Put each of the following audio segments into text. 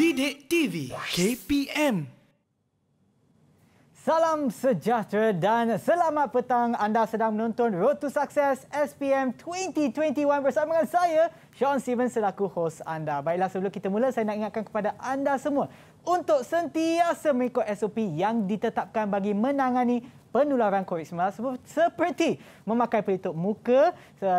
Didik TV KPM Salam sejahtera dan selamat petang. Anda sedang menonton Road to Success SPM 2021 bersama dengan saya, Sean Stevens selaku hos anda. Baiklah sebelum kita mula, saya nak ingatkan kepada anda semua untuk sentiasa mengikut SOP yang ditetapkan bagi menangani penularan COVID-19 seperti memakai pelitup muka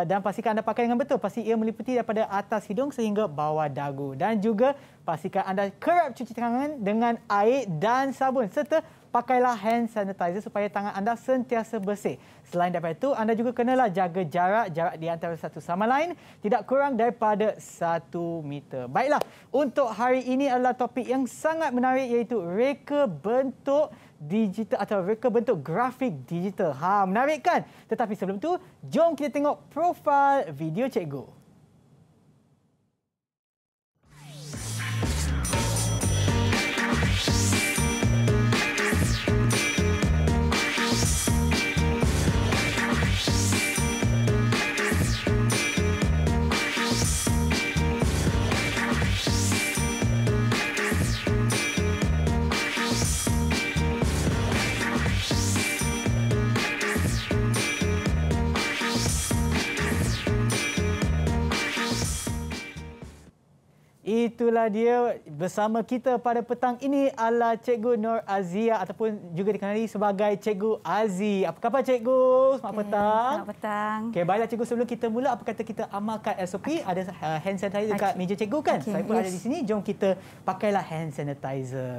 dan pastikan anda pakai dengan betul. Pasti ia meliputi daripada atas hidung sehingga bawah dagu. Dan juga pastikan anda kerap cuci tangan dengan air dan sabun serta pakailah hand sanitizer supaya tangan anda sentiasa bersih. Selain daripada itu, anda juga kenalah jaga jarak, jarak di antara satu sama lain tidak kurang daripada satu meter. Baiklah, untuk hari ini adalah topik yang sangat menarik iaitu reka bentuk digital atau reka bentuk grafik digital. Ha, menarik kan? Tetapi sebelum tu, jom kita tengok profil video cikgu. Itulah dia bersama kita pada petang ini ala Cikgu Nur Azia ataupun juga dikenali sebagai Cikgu Azi. Apa khabar Cikgu? Selamat okay. petang. Selamat petang. Okay, baiklah Cikgu sebelum kita mula apa kata kita amalkan SOP okay. ada uh, hand sanitizer dekat okay. meja Cikgu kan? Okay. Saya pun yes. ada di sini. Jom kita pakailah hand sanitizer.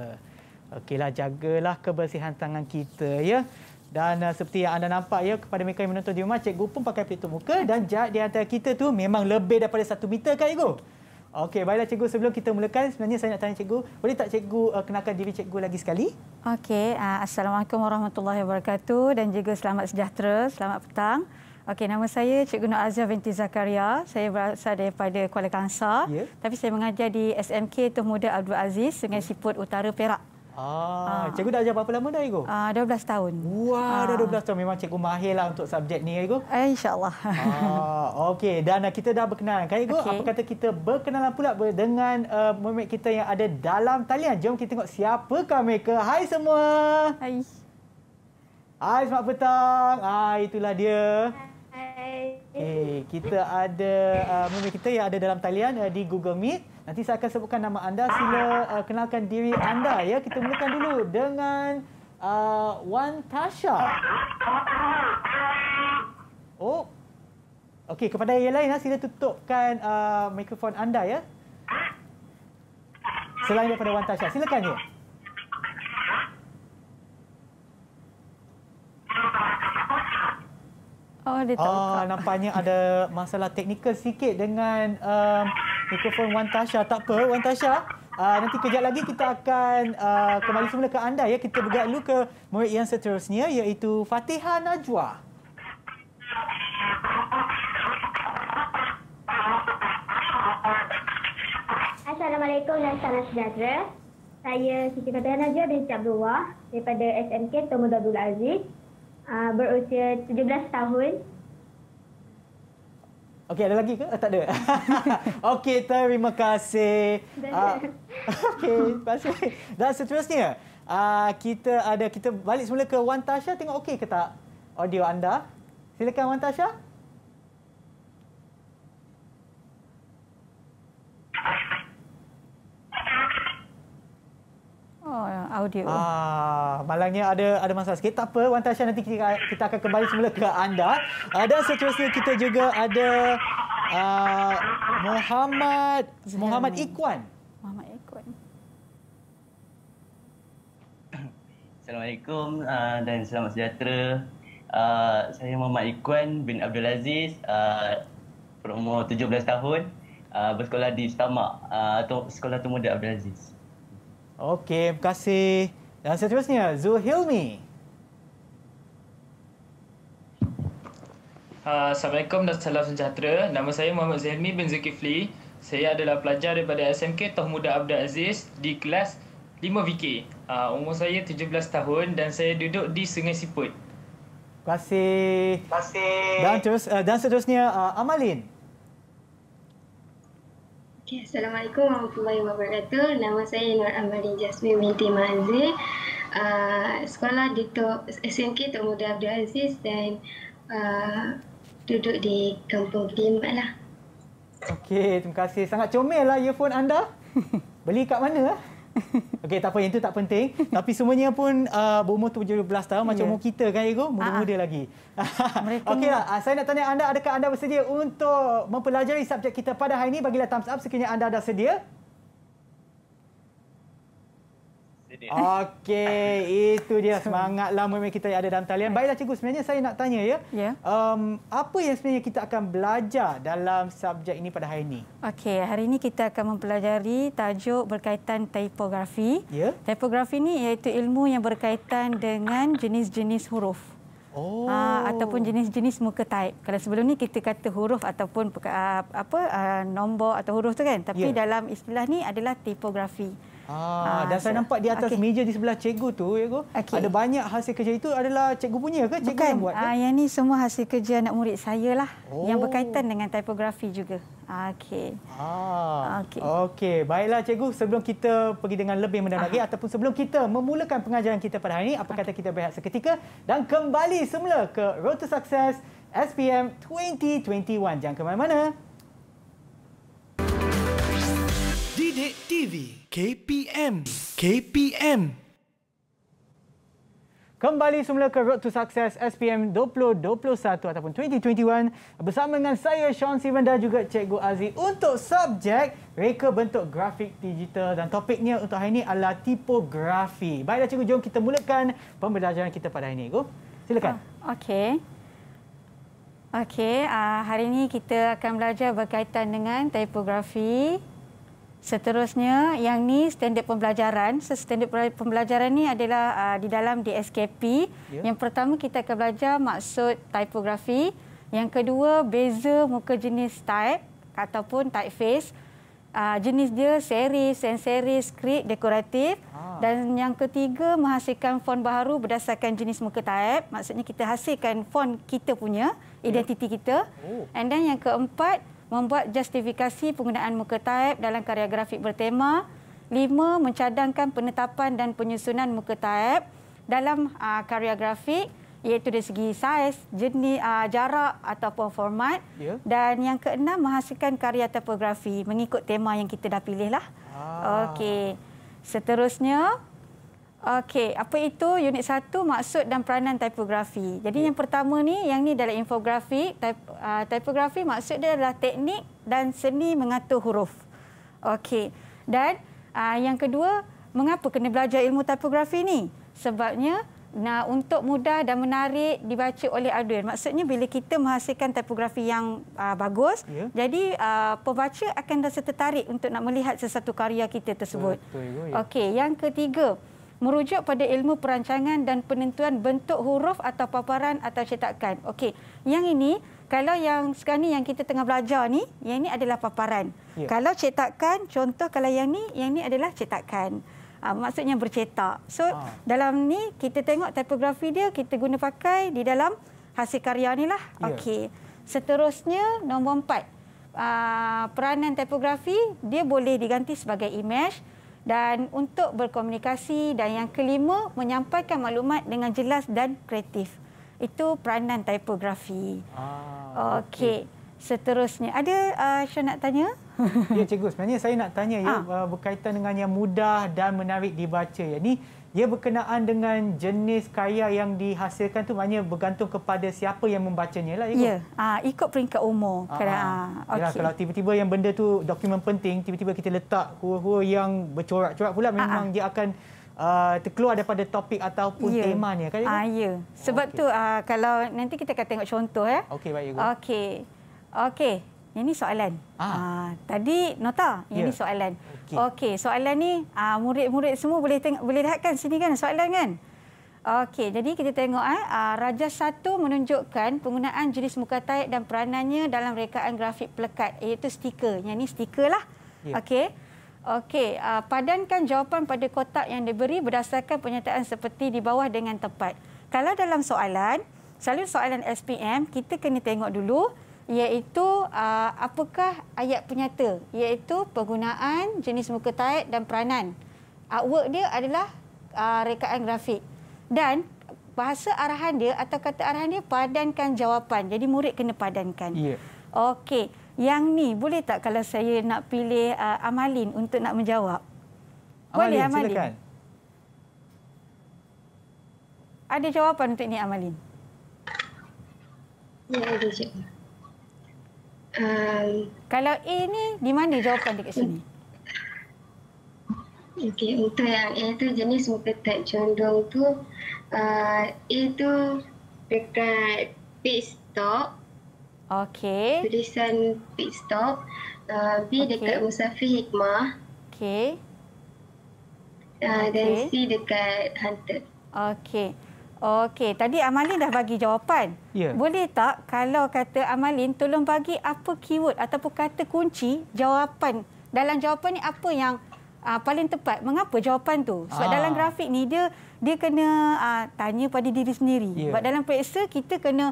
Okeylah jagalah kebersihan tangan kita ya. Dan uh, seperti yang anda nampak ya kepada mereka yang menonton di rumah Cikgu pun pakai pelitup muka dan jarak di antara kita tu memang lebih daripada satu meter kan Cikgu? Okey, baiklah cikgu sebelum kita mulakan sebenarnya saya nak tanya cikgu, boleh tak cikgu uh, kenalkan diri cikgu lagi sekali? Okey, uh, assalamualaikum warahmatullahi wabarakatuh dan juga selamat sejahtera, selamat petang. Okey, nama saya Cikgu Nur Azia binti Zakaria. Saya berasal daripada Kuala Kangsar. Yeah. Tapi saya mengajar di SMK Tuh Muda Abdul Aziz, Sungai Siput Utara, Perak. Ah, ha. cikgu dah ajar berapa lama dah, Igo? Ah, 12 tahun. Wah, ha. dah 12 ah. tahun. Memang cikgu lah untuk subjek ni, Igo. Eh, InsyaAllah. Ah, Okey, dan ah, kita dah berkenalan. Kan, Igo, okay. apa kata kita berkenalan pula dengan uh, murid kita yang ada dalam talian. Jom kita tengok siapa siapakah mereka. Hai semua. Hai. Hai, selamat petang. Ah, itulah dia. Hai. Hey, kita ada uh, murid kita yang ada dalam talian uh, di Google Meet. Nanti saya akan sebutkan nama anda. Sila uh, kenalkan diri anda ya. Kita mulakan dulu dengan uh, Wan Tasha. Oh. okay. kepada yang lain ha, sila tutupkan uh, mikrofon anda ya. Selain daripada Wan Tasha, silakan ya. Oh, dia oh, Nampaknya ada masalah teknikal sikit dengan uh, mikrofon Wan Tasha. Tak apa, Wan Tasha. Uh, nanti kejap lagi kita akan uh, kembali semula ke anda. ya. Kita bergerak dulu ke murid yang seterusnya iaitu Fatiha Najwa. Assalamualaikum dan salam sejahtera. Saya Siti Fatiha Najwa bin Syab daripada SMK Tomodabul Aziz. Uh, berusia 17 tahun Okey, ada lagi ke? Eh, tak ada. Okey, terima kasih. Ah, okey, terima kasih. Dan seterusnya, ah, kita ada kita balik semula ke Wan Tasha. Tengok okey ke tak audio anda? Silakan Wan Tasha. Oh, audio. Ah, malangnya ada ada masalah sikit. Tak apa, Wan Tasha nanti kita, kita akan kembali semula ke anda. Ada dan seterusnya kita juga ada uh, Muhammad Muhammad ya. Ikwan. Muhammad Ikwan. Assalamualaikum uh, dan selamat sejahtera. Uh, saya Muhammad Ikwan bin Abdul Aziz, uh, berumur 17 tahun, bersekolah di Stamak atau Sekolah Tumuda Abdul Aziz. Okey, terima kasih. Dan seterusnya, Zul Hilmi. Uh, Assalamualaikum dan salam sejahtera. Nama saya Muhammad Zahmi bin Zulkifli. Saya adalah pelajar daripada SMK Toh Muda Abdul Aziz di kelas 5VK. Uh, ah, umur saya 17 tahun dan saya duduk di Sungai Siput. Terima kasih. Terima kasih. Dan, terus, uh, dan seterusnya, uh, Amalin. Amalin. Okay, Assalamualaikum warahmatullahi wabarakatuh. Nama saya Nur Amali Jasmine binti Mazli. Uh, ah, sekolah di Tok, SMK Tok Muda Abdul Aziz dan uh, duduk di Kampung Kedimak lah. Okey, terima kasih. Sangat comel lah earphone anda. Beli kat mana? Eh? Okey, tak apa. Yang itu tak penting. Tapi semuanya pun uh, berumur 17 tahun. Yeah. Macam ya. umur kita kan, Ego? Muda-muda ah, ah. lagi. Okeylah. Uh, saya nak tanya anda, adakah anda bersedia untuk mempelajari subjek kita pada hari ini? Bagilah thumbs up sekiranya anda dah sedia. dia. Okey, itu dia semangat lama yang kita ada dalam talian. Baiklah cikgu, sebenarnya saya nak tanya ya. Ya. Um, apa yang sebenarnya kita akan belajar dalam subjek ini pada hari ini? Okey, hari ini kita akan mempelajari tajuk berkaitan tipografi. Ya. Tipografi ini iaitu ilmu yang berkaitan dengan jenis-jenis huruf. Oh. Aa, ah, ataupun jenis-jenis muka taip. Kalau sebelum ni kita kata huruf ataupun uh, apa uh, nombor atau huruf tu kan. Tapi yeah. dalam istilah ni adalah tipografi. Ah, ah, dah so, saya nampak di atas okay. meja di sebelah cikgu tu, cikgu. Ya okay. Ada banyak hasil kerja itu adalah cikgu punya ke? Cikgu Bukan. yang buat? Ya? Ah, yang ni semua hasil kerja anak murid saya lah. Oh. Yang berkaitan dengan tipografi juga. Ah, Okey. Ah. Okey. Okay. Baiklah cikgu, sebelum kita pergi dengan lebih mendalam lagi ataupun sebelum kita memulakan pengajaran kita pada hari ini, apa okay. kata kita berehat seketika dan kembali semula ke Road to Success SPM 2021. Jangan ke mana-mana. Didik TV. KPM KPM Kembali semula ke Road to Success SPM 2021 ataupun 2021 bersama dengan saya Sean Simon dan juga Cikgu Aziz untuk subjek reka bentuk grafik digital dan topiknya untuk hari ini adalah tipografi. Baiklah Cikgu, jom kita mulakan pembelajaran kita pada hari ini. Go. Silakan. Ah, okey. Okey, ah, hari ini kita akan belajar berkaitan dengan tipografi. Seterusnya, yang ni standard pembelajaran. So, standard pembelajaran ni adalah uh, di dalam DSKP. Ya. Yang pertama kita akan belajar maksud typography. Yang kedua, beza muka jenis type ataupun typeface. Uh, jenis dia serif, sans-serif, script, dekoratif. Ah. Dan yang ketiga, menghasilkan font baru berdasarkan jenis muka type. Maksudnya kita hasilkan font kita punya, ya. identiti kita. Oh. And then yang keempat, membuat justifikasi penggunaan muka taib dalam karya grafik bertema. Lima, mencadangkan penetapan dan penyusunan muka taib dalam uh, karya grafik iaitu dari segi saiz, jenis, uh, jarak ataupun format. Ya. Dan yang keenam, menghasilkan karya topografi mengikut tema yang kita dah pilih. Ah. Okey. Seterusnya, Okey, apa itu unit satu maksud dan peranan tipografi. Jadi ya. yang pertama ni, yang ni adalah infografi. Uh, tipografi maksud dia adalah teknik dan seni mengatur huruf. Okey, dan uh, yang kedua, mengapa kena belajar ilmu tipografi ni? Sebabnya nah, untuk mudah dan menarik dibaca oleh aduan. Maksudnya bila kita menghasilkan tipografi yang uh, bagus, yeah. jadi uh, pembaca akan rasa tertarik untuk nak melihat sesuatu karya kita tersebut. Ya. Okey, yang ketiga merujuk pada ilmu perancangan dan penentuan bentuk huruf atau paparan atau cetakan. Okey, yang ini kalau yang sekarang ni yang kita tengah belajar ni, yang ini adalah paparan. Ya. Kalau cetakan, contoh kalau yang ni, yang ni adalah cetakan. Ha, maksudnya bercetak. So ha. dalam ni kita tengok tipografi dia kita guna pakai di dalam hasil karya ni lah. Ya. Okey. Seterusnya nombor empat. Uh, peranan tipografi dia boleh diganti sebagai image dan untuk berkomunikasi dan yang kelima menyampaikan maklumat dengan jelas dan kreatif. Itu peranan tipografi. Ah, Okey. Okay. Seterusnya, ada uh, Syah nak tanya? Ya, Cikgu. Sebenarnya saya nak tanya ha. ya, ah. uh, berkaitan dengan yang mudah dan menarik dibaca. Ini ya, ia berkenaan dengan jenis karya yang dihasilkan tu maknanya bergantung kepada siapa yang membacanya lah ikut. Ya, yeah. ikut peringkat umur. Ah, kadang, uh, ah. Okay. Ah, Yalah, kalau tiba-tiba yang benda tu dokumen penting, tiba-tiba kita letak huru-huru yang bercorak-corak pula memang uh-huh. dia akan Uh, terkeluar daripada topik ataupun yeah. temanya kan? Ah, ya. Sebab okay. tu uh, kalau nanti kita akan tengok contoh ya. Okey baik. Okey. okay. Yang ini soalan. Ah. Uh, tadi nota, yang yeah. ini ya. soalan. Okey, okay, soalan ni ah, murid-murid semua boleh teng- boleh lihat kan sini kan soalan kan? Okey, jadi kita tengok eh uh, raja satu menunjukkan penggunaan jenis muka taik dan peranannya dalam rekaan grafik pelekat iaitu stiker. Yang ini stiker lah. Yeah. Okey. Okey, uh, padankan jawapan pada kotak yang diberi berdasarkan pernyataan seperti di bawah dengan tepat. Kalau dalam soalan, selalu soalan SPM, kita kena tengok dulu iaitu uh, apakah ayat penyata iaitu penggunaan jenis muka taat dan peranan. Artwork dia adalah uh, rekaan grafik dan bahasa arahan dia atau kata arahan dia padankan jawapan. Jadi murid kena padankan. Ya. Okey, yang ni boleh tak kalau saya nak pilih uh, Amalin untuk nak menjawab? Boleh Amalin. Silakan. Ada jawapan untuk ni Amalin? Ya, ada jawapan. Um, kalau A ni di mana jawapan dekat sini? Okey, untuk yang A tu jenis muka tak condong tu uh, A dekat pit stop. Okey. Tulisan pit stop. Uh, B okay. dekat Musafir Hikmah. Okey. Uh, dan okay. C dekat Hunter. Okey. Okey, tadi Amalin dah bagi jawapan. Ya. Boleh tak kalau kata Amalin tolong bagi apa keyword ataupun kata kunci jawapan dalam jawapan ni apa yang uh, paling tepat? Mengapa jawapan tu? Sebab Aa. Ah. dalam grafik ni dia dia kena uh, tanya pada diri sendiri. Ya. Sebab dalam periksa kita kena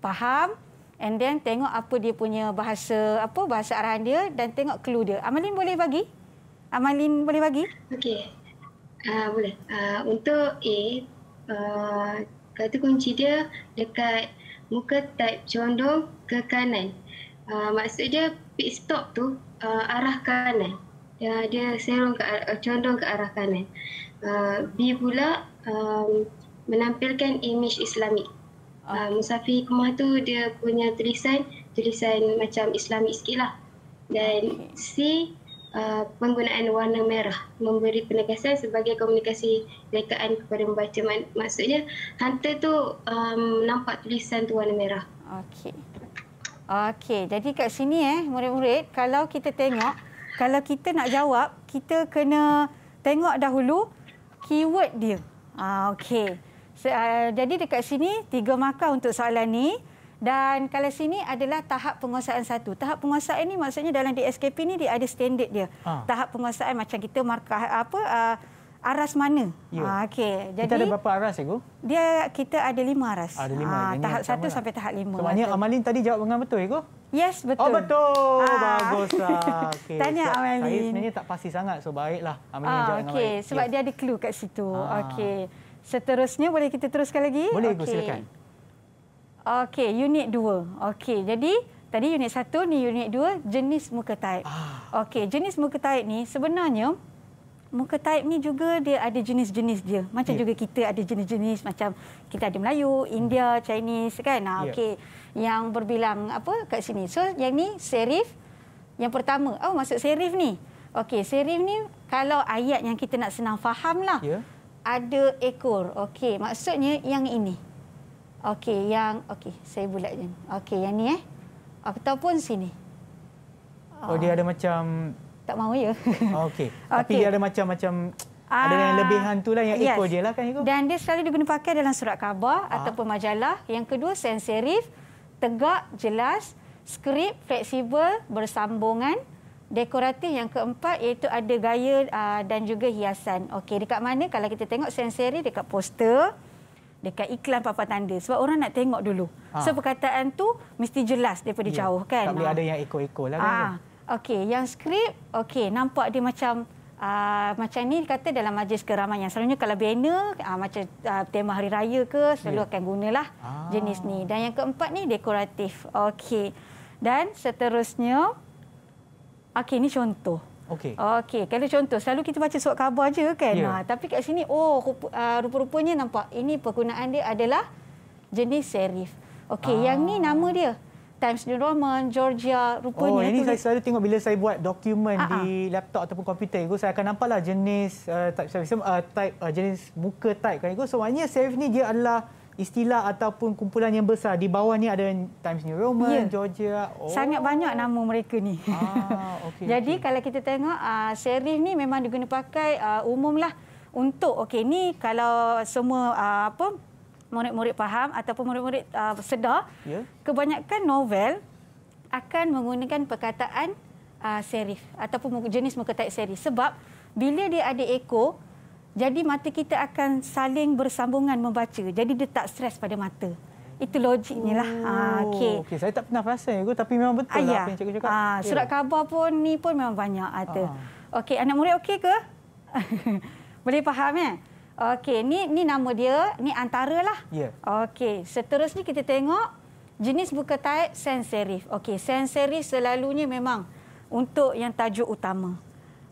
faham and then tengok apa dia punya bahasa apa bahasa arahan dia dan tengok clue dia. Amalin boleh bagi? Amalin boleh bagi? Okey. Uh, boleh. Uh, untuk A Eh, kata kunci dia dekat muka tap condong ke kanan. Uh, maksud dia pit stop tu uh, arah kanan. Dia, ya, dia serong ke uh, condong ke arah kanan. Uh, B pula um, menampilkan imej islamik. Uh, Musafir Kumah tu dia punya tulisan tulisan macam islamik sikit lah. Dan ah, C Uh, penggunaan warna merah memberi penegasan sebagai komunikasi rekaan kepada pembaca. Maksudnya hunter tu um, nampak tulisan tu warna merah. Okey. Okey, jadi kat sini eh murid-murid, kalau kita tengok, kalau kita nak jawab, kita kena tengok dahulu keyword dia. Ah okey. So, uh, ah, jadi dekat sini tiga markah untuk soalan ni. Dan kalau sini adalah tahap penguasaan satu. Tahap penguasaan ini maksudnya dalam DSKP ini dia ada standard dia. Ha. Tahap penguasaan macam kita markah apa uh, aras mana? Ya. Ha, ah, okay. Jadi, kita ada berapa aras, ya? Dia, kita ada lima aras. Ada lima. Ha, tahap satu lah. sampai tahap lima. So, maknanya Amalin tadi jawab dengan betul, ya? Yes, betul. Oh, betul. Ha. Ah. Baguslah. Okay. Tanya so, Amalin. Saya sebenarnya tak pasti sangat, so baiklah Amalin ha, jawab okay. dengan baik. Sebab yes. dia ada clue kat situ. Ha. Okay. Seterusnya, boleh kita teruskan lagi? Boleh, Cikgu. Okay. Silakan. Okey, unit dua. Okey, jadi tadi unit satu ni unit dua jenis muka taip. Ah. Okey, jenis muka taip ni sebenarnya muka taip ni juga dia ada jenis-jenis dia. Macam yeah. juga kita ada jenis-jenis macam kita ada Melayu, India, Chinese kan. Nah, ya. okey. Yeah. Yang berbilang apa kat sini. So, yang ni serif yang pertama. Oh, maksud serif ni. Okey, serif ni kalau ayat yang kita nak senang fahamlah. Ya. Yeah. Ada ekor. Okey, maksudnya yang ini. Okey, yang okey, saya bulat je. Okey, yang ni eh. Ataupun sini. Oh, dia ada macam tak mau ya. Okey. Okay. Tapi dia ada macam-macam ada yang ah, lebihan tu lah yang yes. ekor dia lah kan ekor. Dan dia selalu digunakan pakai dalam surat khabar Aa. Ah. ataupun majalah. Yang kedua sans serif, tegak, jelas, skrip, fleksibel, bersambungan, dekoratif. Yang keempat iaitu ada gaya ah, dan juga hiasan. Okey, dekat mana kalau kita tengok sans serif dekat poster dekat iklan papan tanda sebab orang nak tengok dulu. Ha. So perkataan tu mesti jelas daripada ya. jauh kan. Tak boleh ha. ada yang ekor-ekor lah kan. Ha. Okey, yang skrip, okey, nampak dia macam Aa, ah, macam ni kata dalam majlis keramaian selalunya kalau banner aa, ah, macam aa, ah, tema hari raya ke selalu yeah. akan gunalah aa. jenis ni dan yang keempat ni dekoratif okey dan seterusnya okey ni contoh Okey. Okey, kalau contoh selalu kita baca surat khabar aje kan. Yeah. Ha, tapi kat sini oh rupa, uh, rupa-rupanya nampak ini penggunaan dia adalah jenis serif. Okey, ah. yang ni ah. nama dia Times New Roman, Georgia, rupanya. Oh, ini tu... saya selalu tengok bila saya buat dokumen Ha-ha. di ah. laptop ataupun komputer. Ego, saya akan nampaklah jenis uh, type, uh, type uh, jenis muka type. Kan? Ego, so, serif ni dia adalah istilah ataupun kumpulan yang besar. Di bawah ni ada Times New Roman, ya. Georgia. Oh. Sangat banyak nama mereka ni. Ah, okay, Jadi okay. kalau kita tengok uh, ah, serif ni memang diguna pakai uh, umumlah untuk okey ni kalau semua uh, apa murid-murid faham ataupun murid-murid uh, sedar ya. kebanyakan novel akan menggunakan perkataan uh, serif ataupun jenis muka taik serif sebab bila dia ada ekor jadi mata kita akan saling bersambungan membaca. Jadi dia tak stres pada mata. Itu logiknya lah. Ha, oh, okay. Okay, saya tak pernah perasan tapi memang betul Ayah. lah ah, ya. apa yang cikgu cakap. Ha, ah, ya. surat khabar pun ni pun memang banyak ada. Ah, okey, anak murid okey ke? Boleh faham ya? Okey, ni ni nama dia, ni antara lah. Yeah. Okey, seterusnya kita tengok jenis buku taip sans serif. Okey, sans serif selalunya memang untuk yang tajuk utama.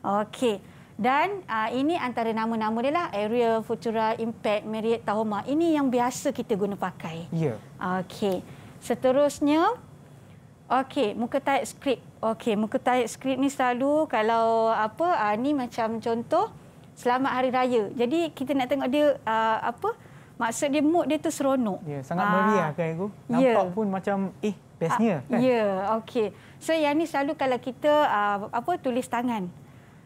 Okey. Dan uh, ini antara nama-nama dia lah, Area, Futura, Impact, Marriott, Tahoma. Ini yang biasa kita guna pakai. Ya. Yeah. Okey. Seterusnya, okey, muka tight script. Okey, muka tight script ni selalu kalau apa, uh, ni macam contoh, Selamat Hari Raya. Jadi kita nak tengok dia uh, apa, maksud dia mood dia tu seronok. Ya, yeah, sangat uh, meriah kan aku. Ya. Nampak pun macam, eh, bestnya kan. Ya, yeah, okey. So yang ni selalu kalau kita uh, apa tulis tangan.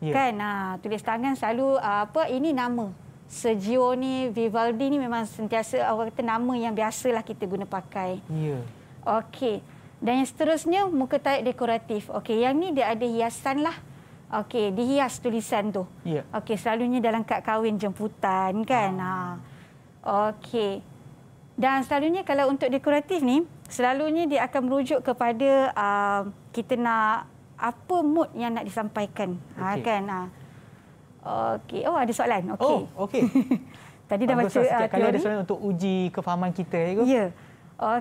Yeah. Kan ha, tulis tangan selalu ah, apa ini nama Sergio ni Vivaldi ni memang sentiasa orang kata nama yang biasalah kita guna pakai. Ya. Yeah. Okey. Dan yang seterusnya muka tayat dekoratif. Okey, yang ni dia ada hiasan lah. Okey, dihias tulisan tu. Ya. Yeah. Okey, selalunya dalam kad kahwin jemputan kan. Ha. ha. Okey. Dan selalunya kalau untuk dekoratif ni, selalunya dia akan merujuk kepada uh, kita nak apa mood yang nak disampaikan okay. ha kan ha. okey oh ada soalan okey oh okey tadi dah baca lah, ah, kalau ada soalan untuk uji kefahaman kita ya ya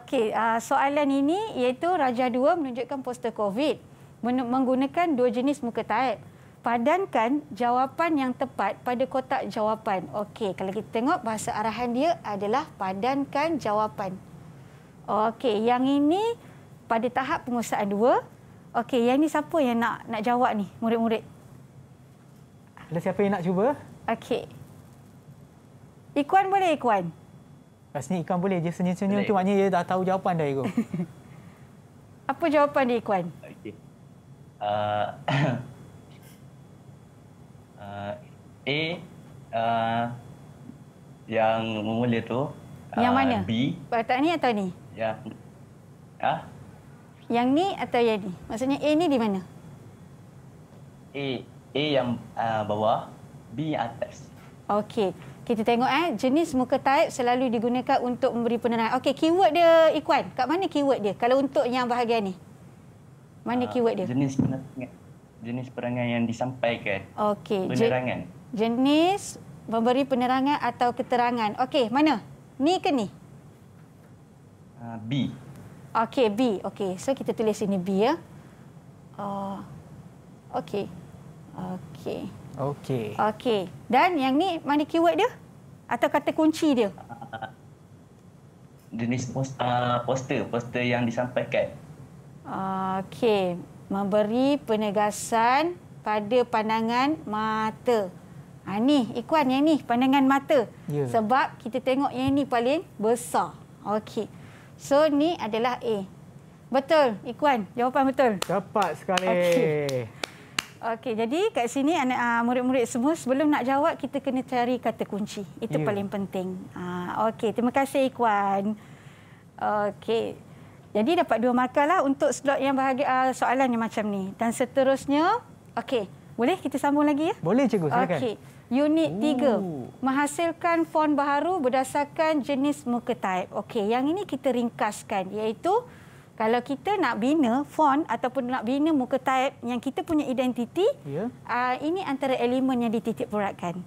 okey ah, soalan ini iaitu raja 2 menunjukkan poster covid menggunakan dua jenis muka taip padankan jawapan yang tepat pada kotak jawapan okey kalau kita tengok bahasa arahan dia adalah padankan jawapan okey yang ini pada tahap pengusahaan Okey, yang ni siapa yang nak nak jawab ni, murid-murid? Ada siapa yang nak cuba? Okey. Ikuan boleh Ikuan? Rasanya Ikuan boleh je senyum-senyum tu maknanya dia dah tahu jawapan dah Ikuan. Apa jawapan dia Ikuan? Okey. Uh, uh, A uh, yang mula tu. Yang uh, mana? B. Tak ni atau ni? Ya. Ha? Yang ni atau yang ni? Maksudnya A ni di mana? A. A yang uh, bawah. B yang atas. Okey. Kita tengok eh. Jenis muka taip selalu digunakan untuk memberi penerangan. Okey. Keyword dia, ikuan. Kat mana keyword dia? Kalau untuk yang bahagian ni. Mana uh, keyword dia? Jenis penerangan, jenis penerangan yang disampaikan. Okey. Penerangan. jenis memberi penerangan atau keterangan. Okey. Mana? Ni ke ni? Uh, B. Okey, B. Okey, so kita tulis sini B ya. Uh, oh, Okey. Okey. Okey. Okey. Dan yang ni mana keyword dia? Atau kata kunci dia? Jenis post, uh, poster, poster yang disampaikan. Okey. Memberi penegasan pada pandangan mata. Ha, ni, ikuan yang ni, pandangan mata. Yeah. Sebab kita tengok yang ni paling besar. Okey. So ni adalah A. Betul, Ikwan. Jawapan betul. dapat sekali. Okey. Okey, jadi kat sini ah, murid-murid semua sebelum nak jawab kita kena cari kata kunci. Itu yeah. paling penting. Ah, okey, terima kasih Ikwan. Okey. Jadi dapat dua markah lah untuk slot yang bahagian ah, soalan yang macam ni. Dan seterusnya, okey. Boleh kita sambung lagi ya? Boleh cikgu, silakan. Okey. Unit tiga menghasilkan fon baharu berdasarkan jenis muka type. Okey, yang ini kita ringkaskan iaitu kalau kita nak bina fon ataupun nak bina muka type yang kita punya identiti, ya. uh, ini antara elemen yang dititik beratkan.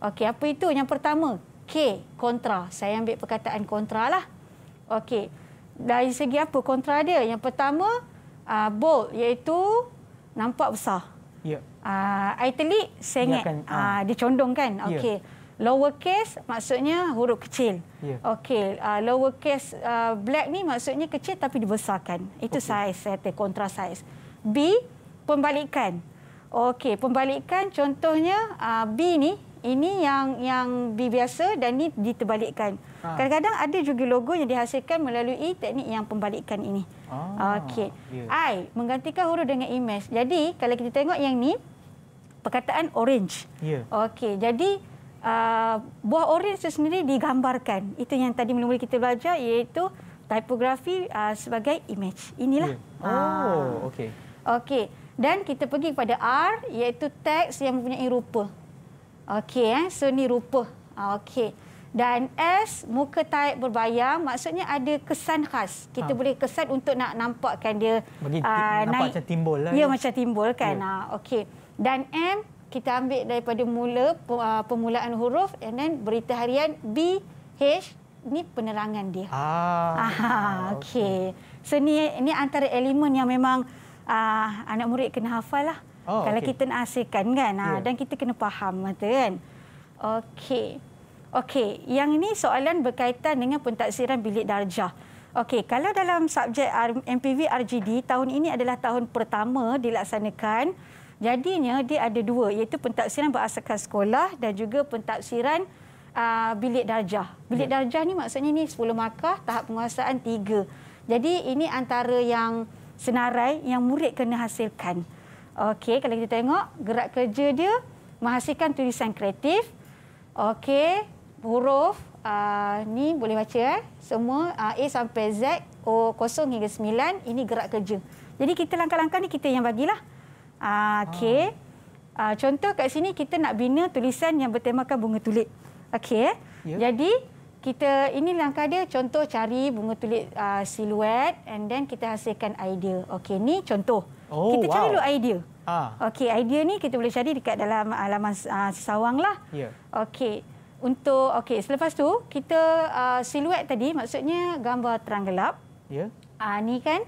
Okey, apa itu? Yang pertama, K, kontra. Saya ambil perkataan kontra lah. Okey. Dari segi apa kontra dia? Yang pertama, uh, bold iaitu nampak besar. Uh, ah, italic, sengit. Akan, uh, ah. uh, ah, dia condong kan? Yeah. Okey. Lower case maksudnya huruf kecil. Yeah. Okey. Uh, lower case uh, black ni maksudnya kecil tapi dibesarkan. Itu okay. size, kontra size. B, pembalikan. Okey, pembalikan contohnya uh, B ni, ini yang yang B biasa dan ini diterbalikkan. Kadang-kadang ada juga logo yang dihasilkan melalui teknik yang pembalikan ini. Ah, Okey. Yeah. I, menggantikan huruf dengan image. Jadi, kalau kita tengok yang ni, perkataan orange. Yeah. Okey, jadi uh, buah orange itu sendiri digambarkan. Itu yang tadi mula-mula kita belajar iaitu tipografi uh, sebagai image. Inilah. Yeah. Oh, ah. okey. Okey. Dan kita pergi kepada R iaitu teks yang mempunyai rupa. Okey eh, so ni rupa. Okey. Dan S muka taip berbayang maksudnya ada kesan khas. Kita ha. boleh kesan untuk nak nampakkan dia Bagi, uh, nampak naik. macam timbul lah. Ya, ya. macam timbul kan. Ya. Ha, okey. Dan M kita ambil daripada mula pemulaan uh, huruf and then berita harian B H ni penerangan dia. Ah. Aha, okey. So ni ni antara elemen yang memang uh, anak murid kena hafal lah. Oh, kalau okay. kita nak hasilkan kan yeah. Ya. dan kita kena faham mata kan. okay. Okey, yang ini soalan berkaitan dengan pentaksiran bilik darjah. Okay, kalau dalam subjek MPV RGD tahun ini adalah tahun pertama dilaksanakan Jadinya dia ada dua iaitu pentaksiran berasaskan sekolah dan juga pentaksiran uh, bilik darjah. Bilik ya. darjah ni maksudnya ni 10 markah tahap penguasaan 3. Jadi ini antara yang senarai yang murid kena hasilkan. Okey, kalau kita tengok gerak kerja dia menghasilkan tulisan kreatif. Okey, huruf uh, ni boleh baca eh. Semua uh, A sampai Z, O 0 hingga 9 ini gerak kerja. Jadi kita langkah-langkah ni kita yang bagilah. Ah, ah, okey. Ah, contoh kat sini kita nak bina tulisan yang bertemakan bunga tulip. Okey. Yeah. Jadi kita ini langkah dia contoh cari bunga tulip uh, ah, siluet and then kita hasilkan idea. Okey, ni contoh. Oh, kita wow. cari dulu idea. Ha. Okey, idea ni kita boleh cari dekat dalam halaman uh, sesawang lah. Ya. Yeah. Okey. Untuk okey, selepas tu kita uh, siluet tadi maksudnya gambar terang gelap. Ya. Yeah. Ah uh, ni kan.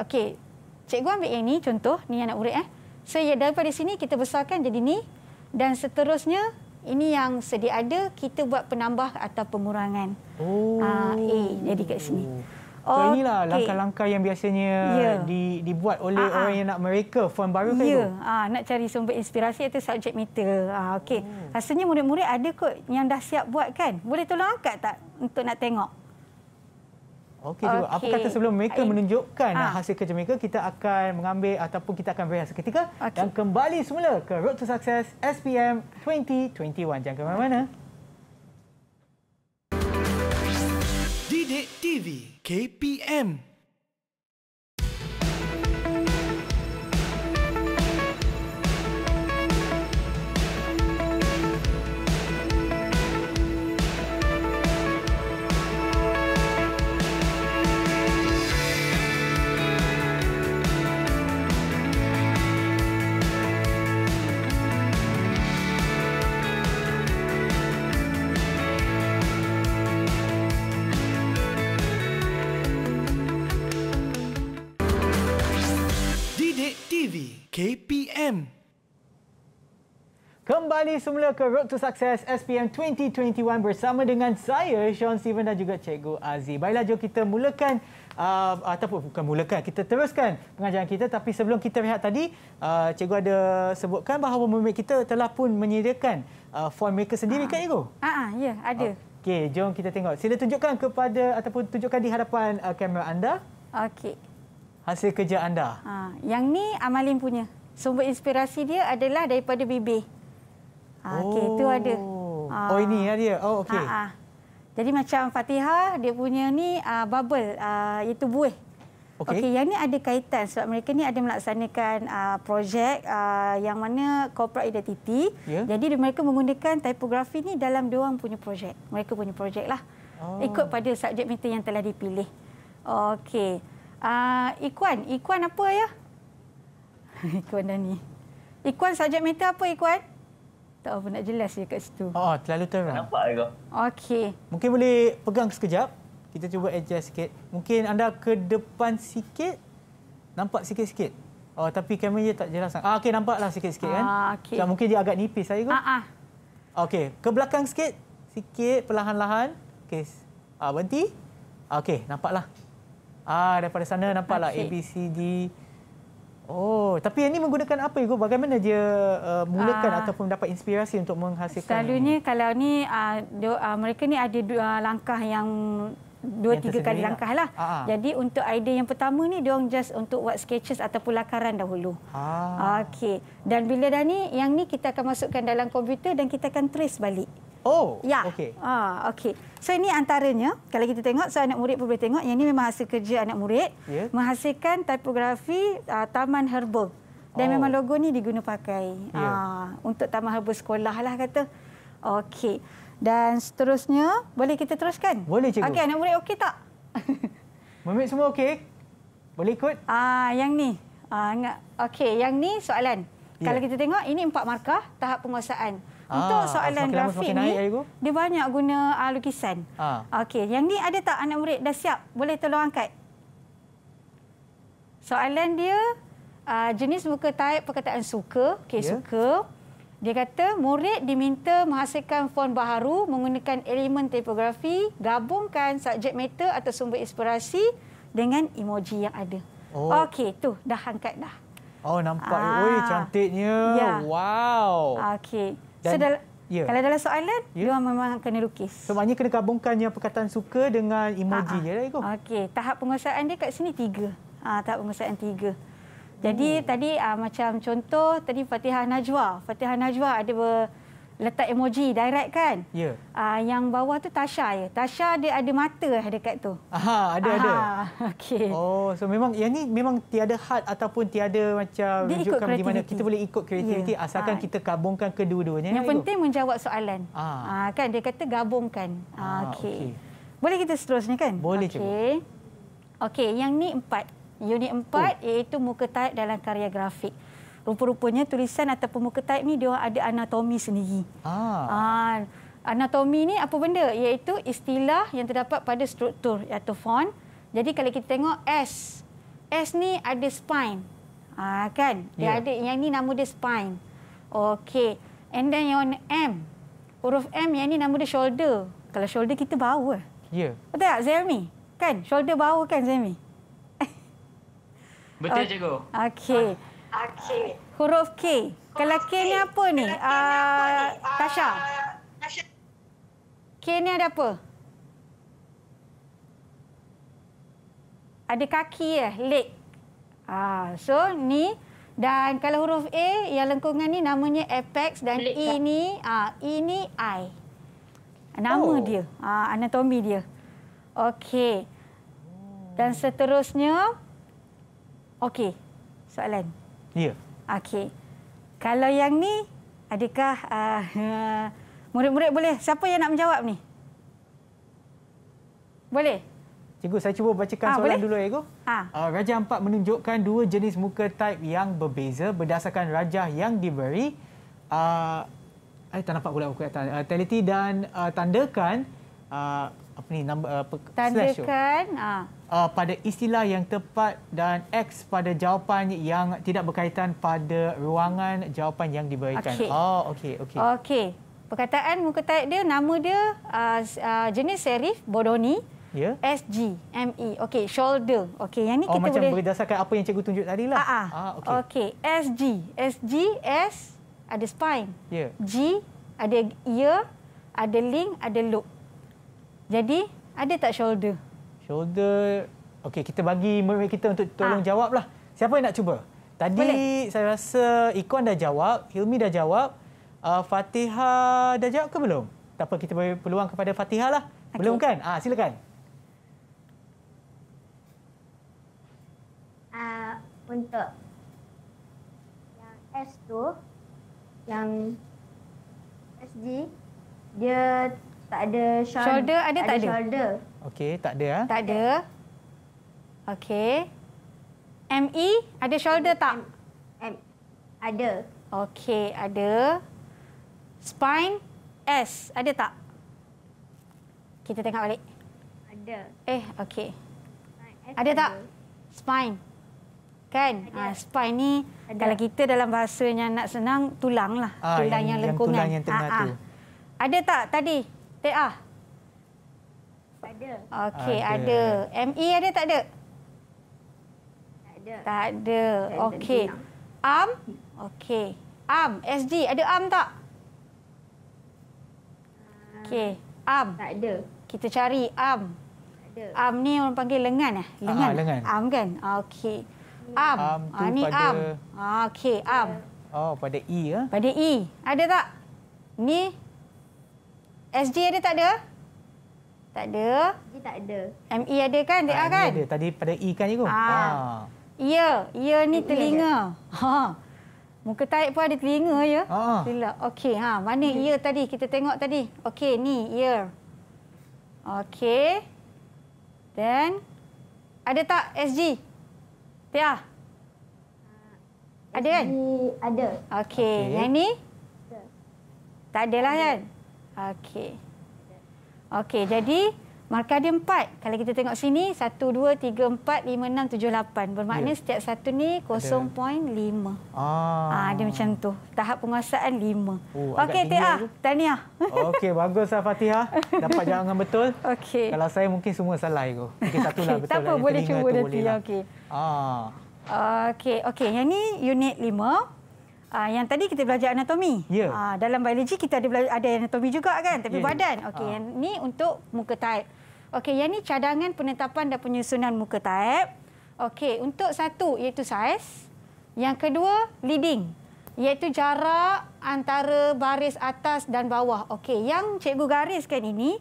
Okey. Cikgu ambil yang ni contoh, ni yang nak urut eh. So ya, daripada sini kita besarkan jadi ni dan seterusnya ini yang sedia ada kita buat penambah atau pengurangan. Oh. Ha, A jadi kat sini. Oh. So, inilah langkah-langkah okay. yang biasanya yeah. di, dibuat oleh Aa, ah, ah. orang yang nak mereka form baru kan yeah. tu. Ya, nak cari sumber inspirasi atau subjek meter. Ha, okey. Oh. Rasanya murid-murid ada kot yang dah siap buat kan? Boleh tolong angkat tak untuk nak tengok? Okey juga. Okay. Apa kata sebelum mereka Ayin. menunjukkan ha. hasil kerja mereka, kita akan mengambil ataupun kita akan berehat ketika okay. dan kembali semula ke Road to Success SPM 2021. Jangan ke mana-mana. Didik TV KPM KPM. Kembali semula ke Road to Success SPM 2021 bersama dengan saya Sean Steven dan juga Cikgu Aziz. Baiklah jom kita mulakan uh, ataupun bukan mulakan, kita teruskan pengajaran kita tapi sebelum kita lihat tadi uh, Cikgu ada sebutkan bahawa murid kita telah pun menyediakan uh, form mereka sendiri kan Cikgu? Ah, ah, ya, ada. Okey, jom kita tengok. Sila tunjukkan kepada ataupun tunjukkan di hadapan uh, kamera anda. Okey hasil kerja anda? Ha, yang ni Amalin punya. Sumber inspirasi dia adalah daripada BB. Ha, oh. Okey, itu ada. Ha. Oh, ini ya dia. Oh, okey. Ha, ha. Jadi macam Fatihah, dia punya ni uh, bubble, uh, ha, iaitu buih. Okey, okay, yang ni ada kaitan sebab mereka ni ada melaksanakan uh, projek uh, yang mana corporate identity. Yeah. Jadi mereka menggunakan typography ni dalam doang punya projek. Mereka punya projek lah. Oh. Ikut pada subjek meter yang telah dipilih. Okey. Ah, Ikuan, Ikuan apa ya? Ikuan dah ni. Ikuan subjek meta apa Ikuan? Tak apa nak jelas je kat situ. Oh, terlalu terang. Nampak juga. Okey. Mungkin boleh pegang sekejap. Kita cuba adjust sikit. Mungkin anda ke depan sikit. Nampak sikit-sikit. Oh, tapi kamera dia tak jelas. Ah, okey nampaklah sikit-sikit kan. Ah, okey. Tak mungkin dia agak nipis saya ke? Ha ah, ah. Okey, ke belakang sikit. Sikit perlahan-lahan. Okey. Ah, berhenti. Okey, nampaklah. Ah, daripada sana nampaklah okay. A, B, C, D. Oh, tapi yang ini menggunakan apa Igo? Bagaimana dia uh, mulakan uh, ataupun dapat inspirasi untuk menghasilkan? Selalunya ini? kalau ni uh, do, uh, mereka ni ada dua langkah yang dua yang tiga kali lah. langkah lah. Uh-huh. Jadi untuk idea yang pertama ni, dia just untuk buat sketches ataupun lakaran dahulu. uh Okey. Dan bila dah ni, yang ni kita akan masukkan dalam komputer dan kita akan trace balik. Oh, ya. okey. Ha, ah, okey. So ini antaranya, kalau kita tengok, so anak murid pun boleh tengok, yang ini memang hasil kerja anak murid, yeah. menghasilkan tipografi uh, Taman Herba. Dan oh. memang logo ni diguna pakai yeah. Ya. uh, untuk Taman Herba sekolah lah kata. Okey. Dan seterusnya, boleh kita teruskan? Boleh, cikgu. Okey, anak murid okey tak? Mermaid semua okey? Boleh ikut? Ah, uh, yang ni. Ah, uh, okey, yang ni soalan. Yeah. Kalau kita tengok, ini empat markah tahap penguasaan. Untuk ah, ah soalan grafik ni, naik, dia banyak guna uh, lukisan. Ah. Okey, yang ni ada tak anak murid dah siap? Boleh tolong angkat. Soalan dia, uh, jenis muka taip perkataan suka. Okey, yeah. suka. Dia kata, murid diminta menghasilkan fon baharu menggunakan elemen tipografi, gabungkan subjek meter atau sumber inspirasi dengan emoji yang ada. Oh. Okey, tu dah angkat dah. Oh, nampak. Ah. Oi, cantiknya. Yeah. Wow. Okey. Dan, so dalam, ya. kalau dalam soalan, ya. dia memang kena lukis. So maknanya kena gabungkan yang perkataan suka dengan emoji ya, ah, lah, Ego. Ah. Okey, tahap penguasaan dia kat sini tiga. Ha, tahap penguasaan tiga. Jadi oh. tadi uh, macam contoh tadi Fatihah Najwa. Fatihah Najwa ada ber, letak emoji direct kan? Ya. Yeah. Uh, yang bawah tu Tasha ya. Tasha dia ada mata ada eh dekat tu. Aha, ada Aha. ada. Okey. Oh, so memang yang ni memang tiada had ataupun tiada macam dia menunjukkan di mana kita boleh ikut kreativiti yeah. asalkan ha. kita gabungkan kedua-duanya. Yang ya, penting itu. menjawab soalan. Ah, ha. ha, kan dia kata gabungkan. Ha, Okey. Okay. Boleh kita seterusnya kan? Boleh okay. cuba. Okey, yang ni empat. Unit empat oh. iaitu muka taip dalam karya grafik. Rupa-rupanya tulisan atau pemuka taip ni dia ada anatomi sendiri. Ah. ah. Anatomi ni apa benda? Iaitu istilah yang terdapat pada struktur atau font. Jadi kalau kita tengok S. S ni ada spine. Ah kan? Dia yeah. ada yang ni nama dia spine. Okey. And then yang M. Huruf M yang ni nama dia shoulder. Kalau shoulder kita bau ah. Ya. Yeah. Betul tak Zemi? Kan? Shoulder bau kan Zemi? Betul okay. cikgu. Okey. Ah. Okey. Huruf K. Kalau K, ni apa ni? K ah, ah, Tasha. K ni ada apa? Ada kaki ya, leg. Ah, so ni dan kalau huruf A yang lengkungan ni namanya apex dan E ni ah E ni eye. Nama oh. dia. Ah anatomi dia. Okey. Dan seterusnya Okey. Soalan. Ya. Okey. Kalau yang ni adakah ah, murid-murid uh, boleh siapa yang nak menjawab ni? Boleh. Cikgu saya cuba bacakan ha, soalan boleh? dulu ya, Cikgu. Ha. Ah. Uh, rajah empat menunjukkan dua jenis muka type yang berbeza berdasarkan rajah yang diberi. Uh, saya eh, tak nampak pula buku atas. Uh, teliti dan uh, tandakan uh, apa ni number uh, tandakan, slash. Uh uh, pada istilah yang tepat dan X pada jawapan yang tidak berkaitan pada ruangan jawapan yang diberikan. Okay. Oh, okey, okey. Okey. Perkataan muka taip dia, nama dia uh, uh, jenis serif Bodoni. Yeah. S G M E. Okey, shoulder. Okey, yang ni oh, kita macam boleh berdasarkan apa yang cikgu tunjuk tadi lah. uh Ah, okey. Okey, S G. S G S ada spine. Yeah. G ada ear, ada link, ada loop. Jadi, ada tak shoulder? Shoulder. Okey, kita bagi murid kita untuk ah. tolong ha. jawablah. Siapa yang nak cuba? Tadi Boleh. saya rasa Ikon dah jawab, Hilmi dah jawab, uh, ah, Fatihah dah jawab ke belum? Tak apa, kita beri peluang kepada Fatihah lah. Okay. Belum kan? Ah, silakan. Uh, untuk yang S tu, yang SG, dia tak ada shoulder. Shoulder ada tak ada? Shoulder. Ada. Okey, tak ada. Ha? Tak ada. Okey. ME, ada shoulder tak? M, M. Ada. Okey, ada. Spine, S, ada tak? Kita tengok balik. Ada. Eh, okey. Ada tak? Spine. Kan? Ha, spine ni, ada. kalau kita dalam bahasa yang nak senang, tulang lah. Ah, tulang yang, yang lengkungan. Yang tulang yang tengah ha, ah. tu. Ha. Ada tak tadi? Teh ah ada. Okey, ada. ada. ME ada tak ada? Tak ada. Tak ada. Okey. Am. Okey. Arm, SD ada am tak? Ah, okey, Am. Tak ada. Kita cari am. Tak ada. Am ni orang panggil lengan eh? Ah, lengan. Aa, lengan. Arm kan? Okey. Am. arm tu ah, ni pada... arm. Ah, Okey, arm. Oh, pada E ya? Pada E. Ada tak? Ni? SD ada tak ada? Tak tak ada. E tak ada. M-E ada kan? Dia ah, e kan? Ada. Tadi pada E kan juga. Ah. Ha. Ah. Ya. Ya ni e, e telinga. Ha. Muka taik pun ada telinga ya. Ha. Okey. Ha. Mana hmm. ear tadi? Kita tengok tadi. Okey. Ni ear. Ya. Okey. Then. Ada tak SG? Tia? Uh, ada kan? ada. Okey. Okay. Yang ni? Tak adalah kan? Okey. Okey, jadi markah dia empat. Kalau kita tengok sini, satu, dua, tiga, empat, lima, enam, tujuh, lapan. Bermakna ya. setiap satu ni kosong poin lima. Ah. ah, Dia macam tu. Tahap penguasaan lima. Oh, Okey, Tia. Taniah. Okey, baguslah Fatihah. Dapat jangan betul. Okey. Kalau saya mungkin semua salah itu. Mungkin satu lah okay. betul. Tak apa, lah. boleh cuba nanti. Lah. Okey. Ah. Okey, okay. yang ni unit lima. Uh, yang tadi kita belajar anatomi. Yeah. Ya. Uh, dalam biologi kita ada ada anatomi juga kan, tapi yeah. Ya. badan. Okey, uh. yang ni untuk muka taip. Okey, yang ni cadangan penetapan dan penyusunan muka taip. Okey, untuk satu iaitu saiz. Yang kedua, leading. Iaitu jarak antara baris atas dan bawah. Okey, yang cikgu gariskan ini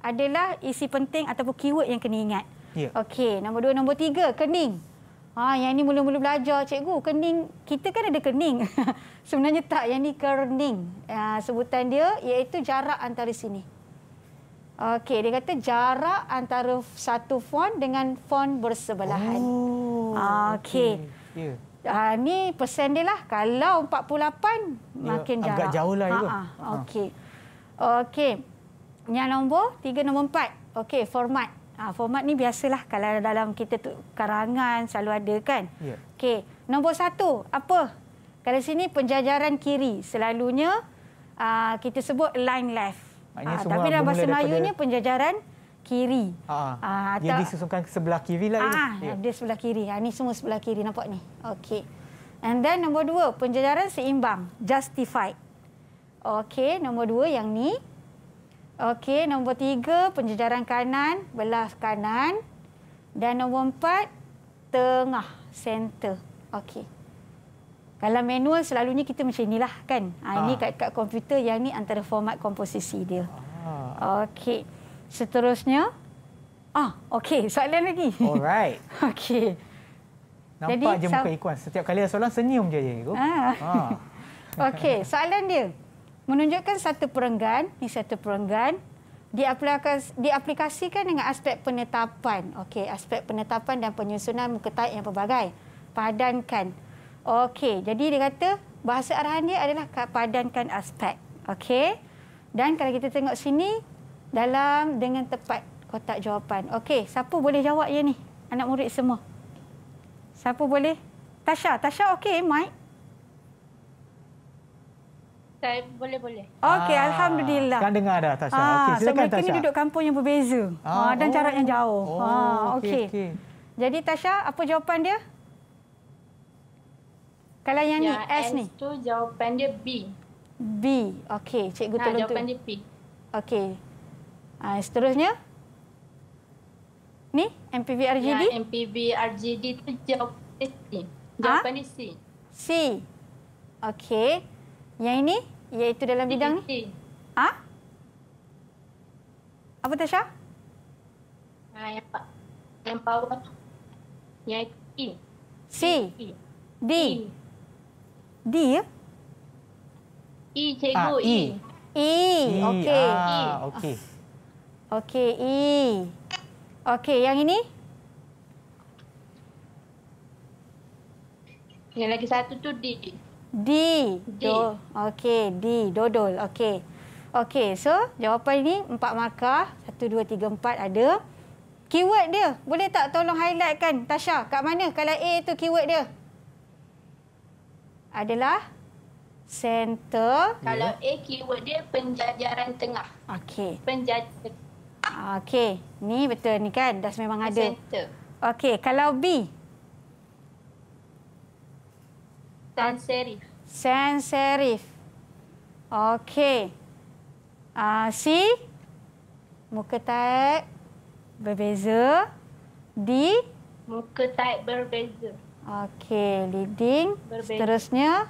adalah isi penting ataupun keyword yang kena ingat. Yeah. Okey, nombor dua, nombor tiga, Kening. Ha, yang ini mula-mula belajar, cikgu, kening, kita kan ada kening. Sebenarnya tak, yang ini kerning. Ha, sebutan dia iaitu jarak antara sini. Okey, dia kata jarak antara satu fon dengan fon bersebelahan. Oh, ha, Okey. Okay. Yeah. Ha, ni persen dia lah. Kalau 48, ya, makin jauh. Agak jauh lah. Ya, ha, ha. Okey. Okey. Yang nombor, tiga nombor empat. Okey, format. Ha, format ni biasalah kalau dalam kita tu, karangan selalu ada kan. Yeah. Okey, nombor satu apa? Kalau sini penjajaran kiri selalunya uh, kita sebut line left. ha, tapi dalam bahasa Melayunya daripada... penjajaran kiri. Ha, ha, ha, dia atau... disusunkan ke sebelah kiri lah. Ha, ya. Dia sebelah kiri. Ha, ini semua sebelah kiri nampak ni. Okey. And then nombor dua, penjajaran seimbang. Justified. Okey, nombor dua yang ni. Okey, nombor tiga, penjejaran kanan, belah kanan. Dan nombor empat, tengah, center. Okey. Dalam manual selalunya kita macam inilah kan. Ha, ini kat, ah. kat komputer yang ni antara format komposisi dia. Ah. Okey. Seterusnya. Ah, okey. Soalan lagi. Alright. okey. Nampak Jadi, je muka ikuan. Setiap kali ada senyum je je. Ha. okey, soalan dia menunjukkan satu perenggan ni satu perenggan diaplikasikan dengan aspek penetapan okey aspek penetapan dan penyusunan muka taip yang pelbagai padankan okey jadi dia kata bahasa arahan dia adalah padankan aspek okey dan kalau kita tengok sini dalam dengan tepat kotak jawapan okey siapa boleh jawab ya ni anak murid semua siapa boleh Tasha Tasha okey Mike Kan, boleh boleh. Okey, ah. alhamdulillah. Kan dengar dah Tasha. Ah, Okey, silakan so mereka Tasha. ni duduk kampung yang berbeza. Ah, ah dan oh. jarak yang jauh. Oh, ah, okey. Okay. Jadi Tasha, apa jawapan dia? Kalau yang ya, ni S, ni. Tu jawapan dia B. B. Okey, cikgu ha, jawapan tu. Jawapan dia B. Okey. Ah, seterusnya? Ni MPV RGD? Ya, MPV RGD tu jawapan C. Ah? Jawapan ni C. C. Okey. Yang ini? iaitu dalam bidang ni? Ha? Apa Tasha? Uh, yang pak yang power tu. Yang E. C. E. D. E. D ya? E cikgu ah, E. E. Okey. E. Okey. Okey, E. Okey, yang ini? Yang lagi satu tu D. D. D. Okey, D. Dodol. Okey. Okey, so jawapan ini empat markah. Satu, dua, tiga, empat ada. Keyword dia. Boleh tak tolong highlightkan, Tasha? Kat mana kalau A itu keyword dia? Adalah? Center. Kalau A keyword dia penjajaran tengah. Okey. Penjajaran. Okey. Ni betul ni kan? Dah memang ada. Center. Okey, kalau B? Sans serif. Sans serif. Okey. Uh, ah, C. Muka taib berbeza. D. Muka taib berbeza. Okey. Leading. Berbeza. Seterusnya.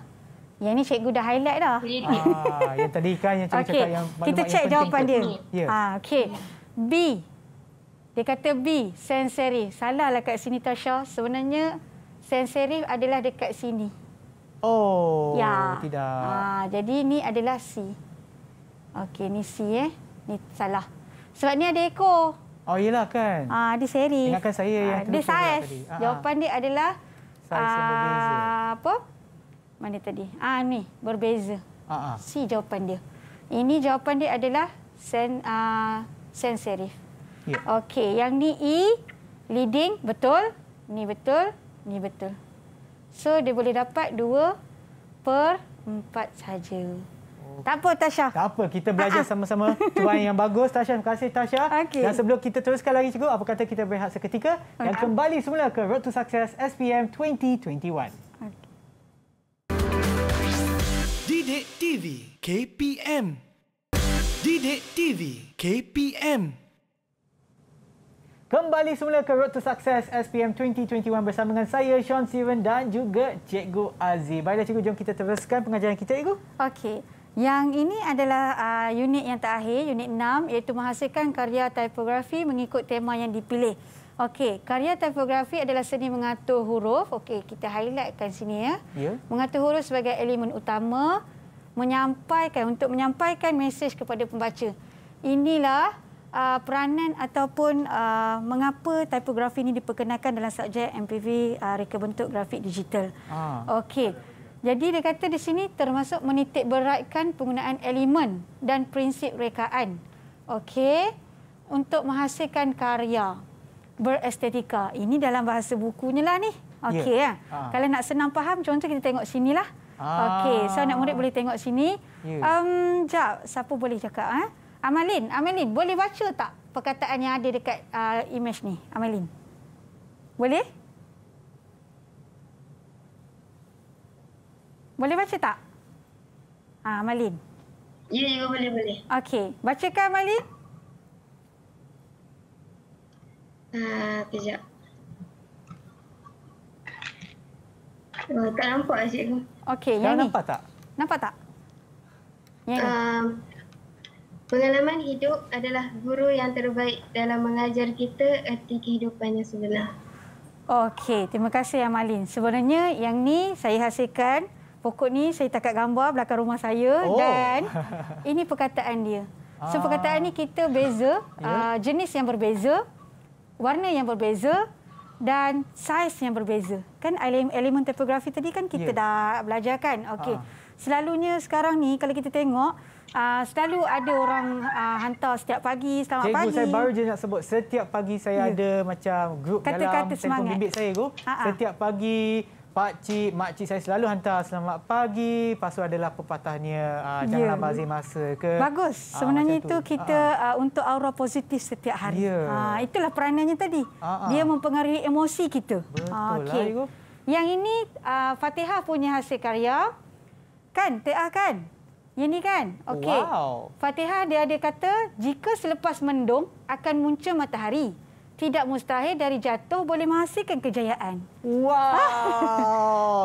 Yang ni cikgu dah highlight dah. Ah, yang tadi kan yang cikgu okay. cakap yang maklumat Kita cek jawapan dia. Ya. Ah, okay. B. Dia kata B. Sans serif. Salah lah kat sini Tasha. Sebenarnya sans serif adalah dekat sini. Oh, ya. tidak. Ha, jadi ini adalah C. Okey, ni C eh. Ni salah. Sebab ni ada ekor. Oh, iyalah kan? Ha, ah, dia seri. Ingatkan saya ha, yang terlupa ah, tadi. Dia saiz. Jawapan dia adalah... Saiz yang berbeza. Apa? Mana tadi? Ah ni, berbeza. Ha, ha. C jawapan dia. Ini jawapan dia adalah sen, uh, sen serif. Yeah. Okey, yang ni E, leading, betul. Ni betul, ni betul. So dia boleh dapat 2 per 4 saja. Oh. Tak apa Tasha. Tak apa kita belajar ah, ah. sama-sama tuan yang bagus Tasha. Terima kasih Tasha. Okay. Dan sebelum kita teruskan lagi cikgu, apa kata kita berehat seketika okay. dan kembali semula ke Road to Success SPM 2021. Didik TV KPM Didik TV KPM Kembali semula ke Road to Success SPM 2021 bersama dengan saya Sean Steven dan juga Cikgu Aziz. Baiklah Cikgu, jom kita teruskan pengajaran kita, Cikgu. Okey. Yang ini adalah uh, unit yang terakhir, unit 6 iaitu menghasilkan karya tipografi mengikut tema yang dipilih. Okey, karya tipografi adalah seni mengatur huruf. Okey, kita highlightkan sini ya. Yeah. Mengatur huruf sebagai elemen utama menyampaikan untuk menyampaikan mesej kepada pembaca. Inilah uh, peranan ataupun uh, mengapa tipografi ini diperkenalkan dalam subjek MPV uh, reka bentuk grafik digital. Ah. Okey. Jadi dia kata di sini termasuk menitik beratkan penggunaan elemen dan prinsip rekaan. Okey. Untuk menghasilkan karya berestetika. Ini dalam bahasa bukunya lah ni. Okey yeah. ya. Eh? Ah. Kalau nak senang faham contoh kita tengok sinilah. Ah. Okey, so anak murid boleh tengok sini. Yeah. Ya. Um, jap, siapa boleh cakap ah? Amalin, Amalin, boleh baca tak perkataan yang ada dekat uh, image ni, Amalin? Boleh? Boleh baca tak? Ah, Amalin. Ya, yeah, yeah, boleh, boleh. Okey, bacakan Amalin. Uh, ah, kejap. Uh, tak nampak cikgu. Okey, yang nampak ni. Nampak tak? Nampak tak? Yang uh, Pengalaman hidup adalah guru yang terbaik dalam mengajar kita erti kehidupan yang sebenar. Okey, terima kasih ya Malin. Sebenarnya yang ni saya hasilkan pokok ni saya takat gambar belakang rumah saya oh. dan ini perkataan dia. So ah. perkataan ni kita beza, yeah. Ya. uh, jenis yang berbeza, warna yang berbeza dan saiz yang berbeza. Kan elemen, elemen tipografi tadi kan kita yeah. dah belajar kan? Okey. Uh selalunya sekarang ni kalau kita tengok Uh, selalu ada orang uh, hantar setiap pagi, selamat Cikgu, pagi. Cikgu, saya baru je nak sebut. Setiap pagi saya yeah. ada macam grup Kata -kata dalam telefon bibit saya. Uh -uh. Setiap pagi, pakcik, makcik saya selalu hantar selamat pagi. Lepas adalah pepatahnya, uh, janganlah yeah. bazir masa ke. Bagus. Ah, Sebenarnya uh, itu kita uh -huh. uh, untuk aura positif setiap hari. Yeah. Ha, uh, itulah peranannya tadi. Uh -huh. Dia mempengaruhi emosi kita. Betul uh, okay. lah, Cikgu. Yang ini, uh, Fatihah punya hasil karya. Kan, TA kan? Yang ni kan? Oh, Okey. Wow. Fatihah dia ada kata, jika selepas mendung akan muncul matahari. Tidak mustahil dari jatuh boleh menghasilkan kejayaan. Wow.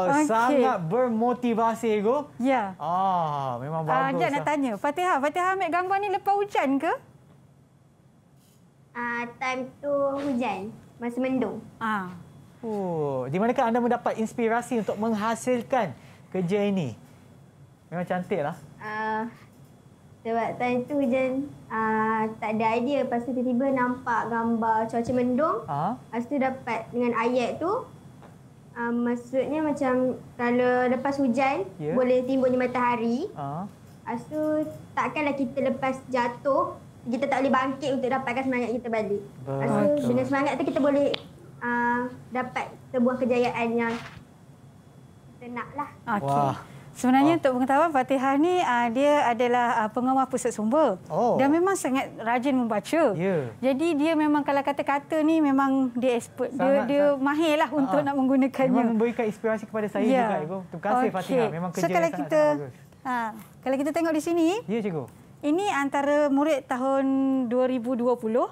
okay. Sangat bermotivasi, ego Ya. Ah, memang ah, bagus. Ah, jangan nak tanya. Fatihah, Fatihah ambil gambar ni lepas hujan ke? Ah, time tu hujan. Masa mendung. Ah. Oh, di manakah anda mendapat inspirasi untuk menghasilkan kerja ini? Memang cantik lah. Uh, sebab time tu je uh, ah, tak ada idea. Lepas tu tiba-tiba nampak gambar cuaca mendung. Uh. Lepas tu dapat dengan ayat tu. Uh, maksudnya macam kalau lepas hujan yeah. boleh timbulnya matahari. Uh. Lepas tu takkanlah kita lepas jatuh kita tak boleh bangkit untuk dapatkan semangat kita balik. Lepas tu dengan semangat tu kita boleh uh, dapat sebuah kejayaan yang kita nak lah. Okay. Wah. Sebenarnya untuk pengetahuan Fatihah ni uh, dia adalah uh, pengawal pusat sumber. Oh. Dia memang sangat rajin membaca. Yeah. Jadi dia memang kalau kata-kata ni memang dia expert. Sangat, dia dia sangat. mahirlah uh-huh. untuk ah. nak menggunakannya. Memang memberikan inspirasi kepada saya yeah. juga ibu. Terima kasih okay. Fatihah. Memang kerja sangat. So kalau sangat kita ha, kalau kita tengok di sini. Ya yeah, cikgu. Ini antara murid tahun 2020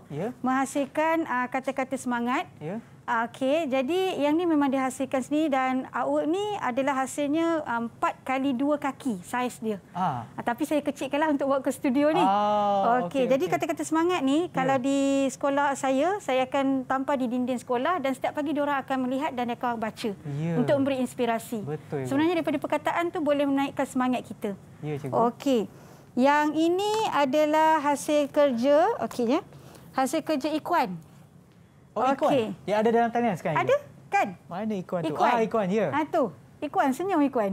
yeah. menghasilkan uh, kata-kata semangat. Yeah. Okey, jadi yang ni memang dihasilkan sini dan artwork ni adalah hasilnya um, empat kali dua kaki saiz dia. Ah. ah tapi saya kecilkanlah untuk buat ke studio ni. Ah, Okey, okay, jadi kata-kata semangat ni yeah. kalau di sekolah saya, saya akan tampak di dinding sekolah dan setiap pagi diorang akan melihat dan akan baca yeah. untuk memberi inspirasi. Betul. Sebenarnya daripada perkataan tu boleh menaikkan semangat kita. Ya, yeah, cikgu. Okey. Yang ini adalah hasil kerja, okey ya. Hasil kerja Ikwan. Oh, okay. Ikuan. Yang ada dalam talian sekarang? Ada, ini. kan? Mana Ikuan tu? Ikuan. Ah, Ikuan, ya. Ah, tu. Ikuan, senyum Ikuan.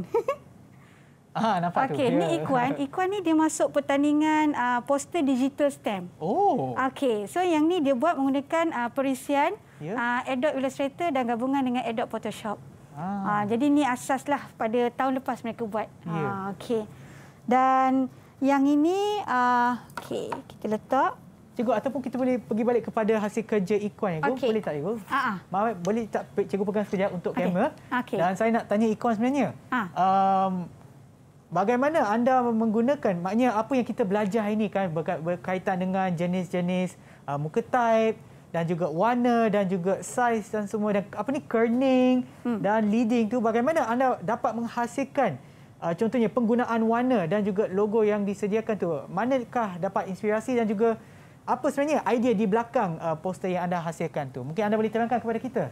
ah, nampak okay. tu. Okey, ni Ikuan. Ya. Ikuan ni dia masuk pertandingan uh, poster digital stamp. Oh. Okey, so yang ni dia buat menggunakan uh, perisian yeah. Ya. uh, Adobe Illustrator dan gabungan dengan Adobe Photoshop. Ah. Uh, jadi ni asaslah pada tahun lepas mereka buat. Yeah. Ya. Uh, okey. Dan yang ini, uh, okey, kita letak. Cikgu ataupun kita boleh pergi balik kepada hasil kerja ikon ya cikgu okay. boleh tak cikgu? Ha ah. ah. Eh, boleh tak cikgu pegang sekejap untuk okay. kamera? Okay. Dan saya nak tanya ikon sebenarnya. Ha. Um, bagaimana anda menggunakan maknanya apa yang kita belajar ini kan berkaitan dengan jenis-jenis uh, muka type dan juga warna dan juga size dan semua dan apa ni kerning hmm. dan leading tu bagaimana anda dapat menghasilkan uh, contohnya penggunaan warna dan juga logo yang disediakan tu manakah dapat inspirasi dan juga apa sebenarnya idea di belakang uh, poster yang anda hasilkan tu? Mungkin anda boleh terangkan kepada kita.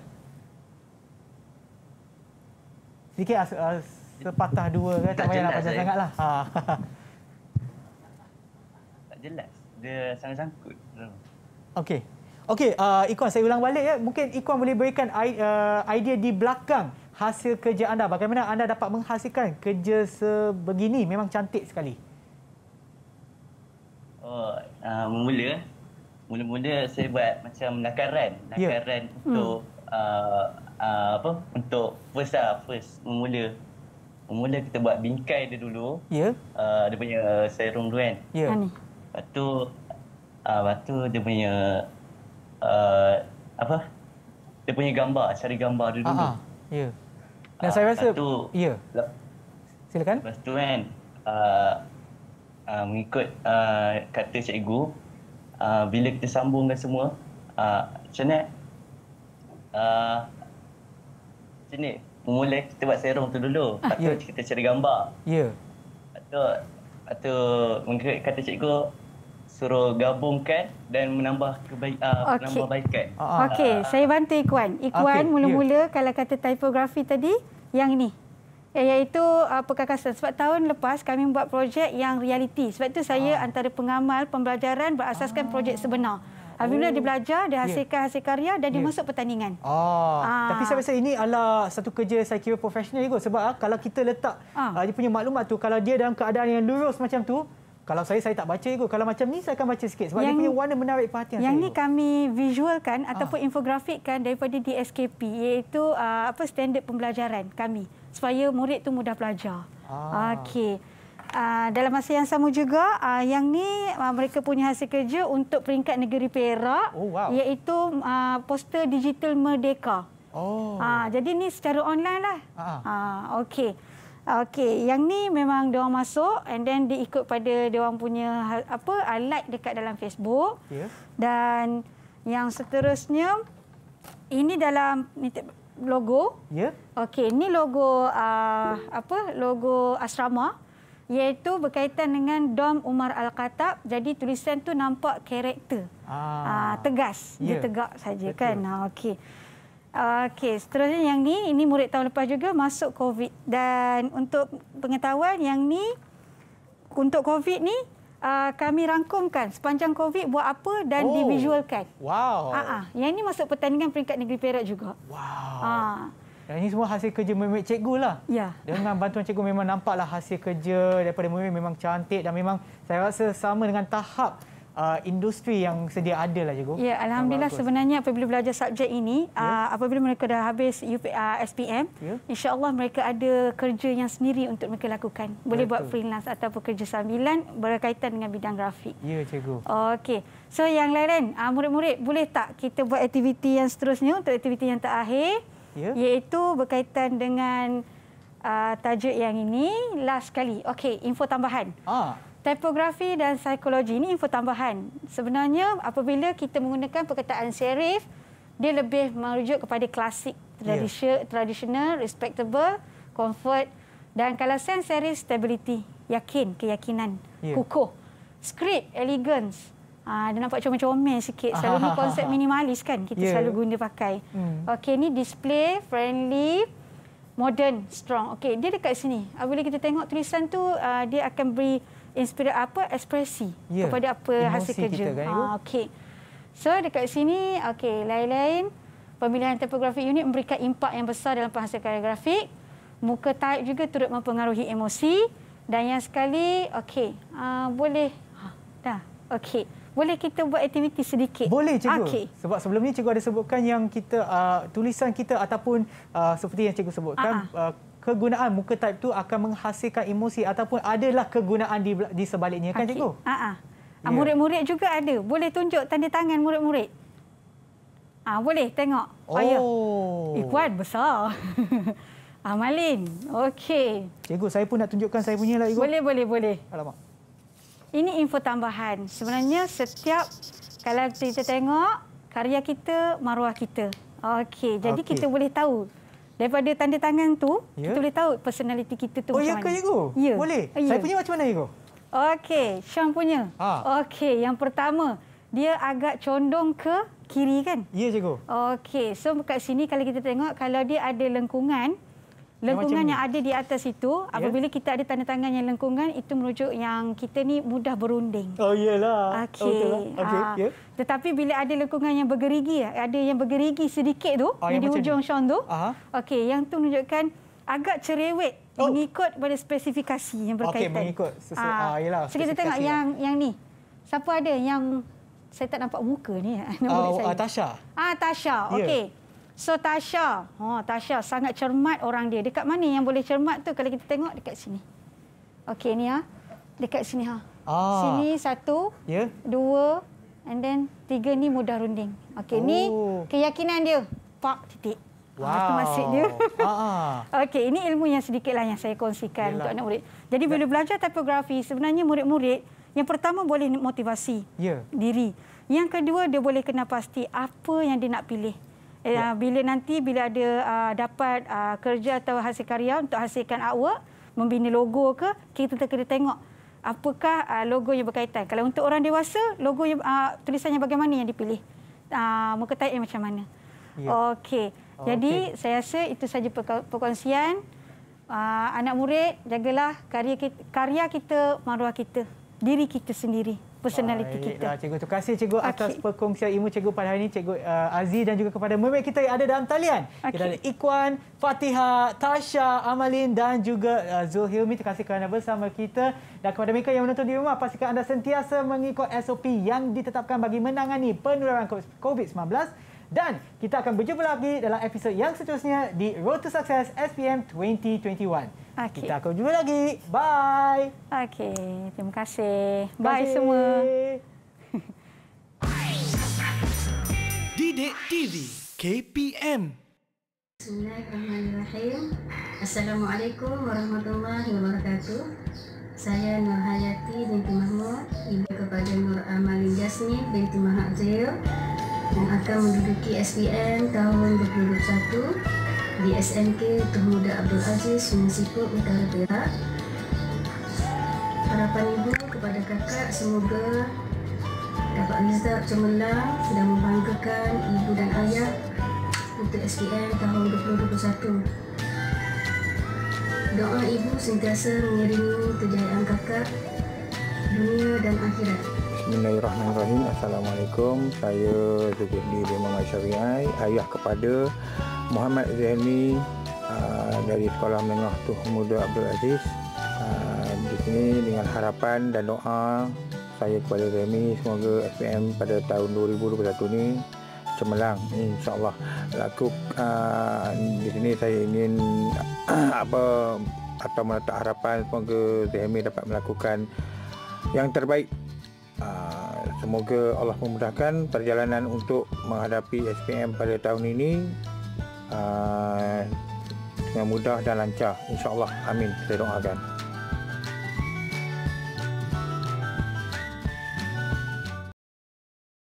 Sikit uh, uh, sepatah dua kan tak payah nak panjang eh. sangatlah. Ha. tak jelas. Dia sangat-sangkut. Okey. Okey, uh, Ikuan saya ulang balik ya. Mungkin Ikuan boleh berikan uh, idea di belakang hasil kerja anda. Bagaimana anda dapat menghasilkan kerja sebegini? Memang cantik sekali uh, mula-mula mula saya buat macam nakaran ya. nakaran yeah. Hmm. untuk hmm. uh, uh, apa untuk first lah first mula mula kita buat bingkai dia dulu ya yeah. uh, dia punya uh, serum tu kan ya yeah. tu ah uh, tu dia punya uh, apa dia punya gambar cari gambar dia dulu ya yeah. dan uh, saya rasa ya yeah. silakan lepas tu kan uh, uh, mengikut uh, kata cikgu uh, bila kita sambungkan semua macam ni macam ni mula kita buat serum tu dulu lepas tu yeah. kita cari gambar ya yeah. tu atau mengikut kata cikgu suruh gabungkan dan menambah kebaik uh, okay. menambah baikkan okey uh, saya bantu ikuan ikuan okay. Ya. mula-mula yeah. kalau kata typography tadi yang ni Eh, iaitu uh, perkakasan. Sebab tahun lepas kami buat projek yang realiti. Sebab itu saya ah. antara pengamal pembelajaran berasaskan ah. projek sebenar. Apabila oh. dia belajar, dia ya. hasilkan yeah. hasil karya dan yeah. masuk pertandingan. Ah. Ah. Tapi saya rasa ini adalah satu kerja saya kira profesional juga. Sebab ah, kalau kita letak ah. Ah, dia punya maklumat tu, kalau dia dalam keadaan yang lurus macam tu, kalau saya saya tak baca ikut. Kalau macam ni saya akan baca sikit sebab yang, dia punya warna menarik perhatian Yang ni kami visualkan ah. ataupun ah. infografikkan daripada DSKP iaitu uh, apa standard pembelajaran kami supaya murid tu mudah belajar. Ah. Okey. Uh, dalam masa yang sama juga, uh, yang ni uh, mereka punya hasil kerja untuk peringkat negeri Perak oh, wow. iaitu uh, poster digital Merdeka. Oh. Uh, jadi ni secara online lah. Ah. Uh, Okey. Okey, yang ni memang dia orang masuk and then diikut pada dia orang punya apa like dekat dalam Facebook. Yeah. Dan yang seterusnya ini dalam logo. Ya. Yeah. Okey, ini logo uh, apa? Logo asrama iaitu berkaitan dengan Dom Umar Al-Khattab. Jadi tulisan tu nampak karakter. Ah. Uh, tegas. Yeah. Dia ya. tegak saja kan. Ha okey. Okey, seterusnya yang ni ini murid tahun lepas juga masuk COVID dan untuk pengetahuan yang ni untuk COVID ni uh, kami rangkumkan sepanjang COVID buat apa dan oh. divisualkan. Wow. Uh-uh. Yang ini masuk pertandingan peringkat negeri Perak juga. Wow. Uh. Yang ini semua hasil kerja memik cikgu lah. Ya. Yeah. Dengan bantuan cikgu memang nampaklah hasil kerja daripada memik memang cantik dan memang saya rasa sama dengan tahap uh, industri yang sedia ada lah cikgu. Ya, alhamdulillah sebenarnya apabila belajar subjek ini, ya. uh, apabila mereka dah habis UP, uh, SPM, ya. insya-Allah mereka ada kerja yang sendiri untuk mereka lakukan. Boleh Betul. buat freelance ataupun kerja sambilan berkaitan dengan bidang grafik. Ya, cikgu. Okey. So yang lain-lain, uh, murid-murid boleh tak kita buat aktiviti yang seterusnya untuk aktiviti yang terakhir? Ya. Iaitu berkaitan dengan uh, tajuk yang ini last sekali. Okey, info tambahan. Ah. Typography dan psikologi ini info tambahan. Sebenarnya apabila kita menggunakan perkataan serif, dia lebih merujuk kepada klasik, tradisional, yeah. traditional, respectable, comfort dan kalau sans serif stability, yakin, keyakinan, yeah. kukuh. Script, elegance. Ah, dia nampak comel-comel sikit. Selalu ni konsep minimalis kan kita yeah. selalu guna pakai. Mm. Okey, ni display, friendly, modern, strong. Okey, dia dekat sini. Ah, Bila kita tengok tulisan tu, uh, dia akan beri inspirasi apa? Ekspresi yeah. kepada apa Emosi hasil kerja. Kan, ah, okey. So dekat sini, okey, lain-lain pemilihan tipografi unit memberikan impak yang besar dalam penghasilan grafik. Muka type juga turut mempengaruhi emosi. Dan yang sekali, okey, uh, boleh. Ha, dah, okey. Boleh kita buat aktiviti sedikit? Boleh, cikgu. Okay. Sebab sebelum ni cikgu ada sebutkan yang kita uh, tulisan kita ataupun uh, seperti yang cikgu sebutkan, uh ah, -huh. uh, kegunaan muka type tu akan menghasilkan emosi ataupun adalah kegunaan di, di sebaliknya, kan okay. cikgu? Ya. Murid-murid uh -huh. yeah. juga ada. Boleh tunjuk tanda tangan murid-murid. Ah boleh tengok. Ayah. Ya. Oh. Eh kuat besar. Amalin. Okey. Cikgu saya pun nak tunjukkan saya punya lah Boleh boleh boleh. Alamak. Ini info tambahan. Sebenarnya setiap kalau kita tengok karya kita, maruah kita. Okey, jadi okay. kita boleh tahu daripada tanda tangan tu, yeah. kita boleh tahu personaliti kita tu oh, macam ya mana. Oh, ya ke, Igo? Ya. Boleh. Ya. Saya punya macam mana, Igo? Okey, Syam punya. Ha. Okey, yang pertama, dia agak condong ke kiri kan? Ya, cikgu. Okey, so kat sini kalau kita tengok kalau dia ada lengkungan, Lengkungan yang, yang ada di atas itu, yeah. apabila kita ada tanda tangan yang lengkungan, itu merujuk yang kita ni mudah berunding. Oh, iyalah. Oh, okey. Oh, okay. yeah. Tetapi bila ada lengkungan yang bergerigi, ada yang bergerigi sedikit tu, oh, di hujung Sean tu, okay, yang tu menunjukkan agak cerewet oh. mengikut pada spesifikasi yang berkaitan. Okey, mengikut. Sesu- uh, kita tengok yang, yang, lah. yang ni. Siapa ada yang saya tak nampak muka ni. Oh, uh, Tasha. Ah, Tasha. Yeah. Okey. So Tasha, oh Tasha sangat cermat orang dia. Dekat mana yang boleh cermat tu kalau kita tengok dekat sini. Okey ni ha. Dekat sini ha. Ah. Sini satu, yeah. dua and then tiga ni mudah runding. Okey oh. ni keyakinan dia. Pak titik. Ha, wow. Itu maksud dia. Ah, ah. Okey ini ilmu yang sedikitlah yang saya kongsikan Yelah. untuk anak murid. Jadi bila belajar tipografi sebenarnya murid-murid yang pertama boleh motivasi yeah. diri. Yang kedua dia boleh kena pasti apa yang dia nak pilih. Ya. Eh, bila nanti bila ada uh, dapat uh, kerja atau hasil karya untuk hasilkan artwork, membina logo ke, kita kena tengok apakah uh, logo yang berkaitan. Kalau untuk orang dewasa, logo yang, uh, tulisannya bagaimana yang dipilih? Uh, muka taik macam mana? Ya. Okey. Jadi okay. saya rasa itu saja perkongsian. Uh, anak murid, jagalah karya kita, karya kita maruah kita, diri kita sendiri personaliti kita. Baiklah, cikgu. Terima kasih cikgu okay. atas perkongsian ilmu cikgu pada hari ini. Cikgu uh, Aziz dan juga kepada mermaid kita yang ada dalam talian. Okay. Kita ada Ikwan, Fatiha, Tasha, Amalin dan juga uh, Hilmi Terima kasih kerana bersama kita. Dan kepada mereka yang menonton di rumah, pastikan anda sentiasa mengikut SOP yang ditetapkan bagi menangani penularan COVID-19. Dan kita akan berjumpa lagi dalam episod yang seterusnya di Road to Success SPM 2021. Okay. Kita akan berjumpa lagi. Bye. Okey, terima kasih. Terima Bye semua. Didik TV KPM Bismillahirrahmanirrahim Assalamualaikum warahmatullahi wabarakatuh Saya Nur Hayati binti Mahmud Ibu kepada Nur Amalin Jasmin binti Mahathir Bismillahirrahmanirrahim yang akan menduduki SPM tahun 2021 di SMK Tuan Muda Abdul Aziz, Sungai Siput, Utara Perak. Harapan ibu kepada kakak semoga dapat mizdaq cemerlang dan membanggakan ibu dan ayah untuk SPM tahun 2021. Doa ibu sentiasa mengiringi kejayaan kakak, dunia dan akhirat. Bismillahirrahmanirrahim. Assalamualaikum. Saya Zulkifli bin Muhammad Syafi'i, ayah kepada Muhammad Zahmi ah, dari Sekolah Menengah Tuh Muda Abdul Aziz. Ah, di sini dengan harapan dan doa saya kepada Zahmi semoga SPM pada tahun 2021 ini cemerlang insyaallah laku ah, di sini saya ingin apa atau meletak harapan semoga Zahmi dapat melakukan yang terbaik Ah, semoga Allah memudahkan perjalanan untuk menghadapi SPM pada tahun ini ah, dengan mudah dan lancar insyaallah amin kita doakan